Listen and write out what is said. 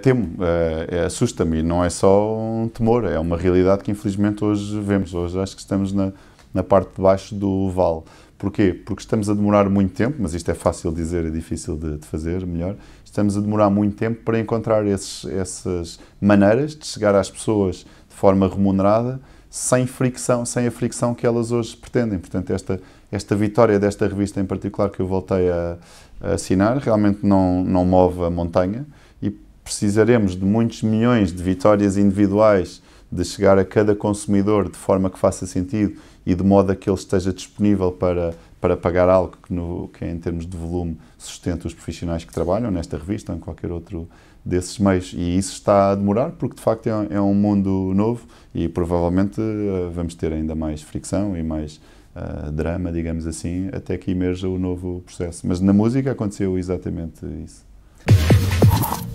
Temo, é, assusta-me e não é só um temor, é uma realidade que infelizmente hoje vemos. Hoje acho que estamos na, na parte de baixo do vale. Porquê? Porque estamos a demorar muito tempo, mas isto é fácil de dizer, é difícil de, de, fazer, melhor. Estamos a demorar muito tempo para encontrar esses, essas maneiras de chegar às pessoas de forma remunerada, sem fricção, sem a fricção que elas hoje pretendem. Portanto, esta, esta vitória desta revista em particular que eu voltei a, a assinar realmente não, não move a montanha precisaremos de muitos milhões de vitórias individuais, de chegar a cada consumidor de forma que faça sentido e de modo a que ele esteja disponível para, para pagar algo que, no, que em termos de volume, sustenta os profissionais que trabalham nesta revista ou em qualquer outro desses meios. E isso está a demorar, porque de facto é, é um mundo novo e provavelmente eh, vamos ter ainda mais fricção e mais uh, drama, digamos assim, até que emerja o novo processo. Mas na música aconteceu exatamente isso.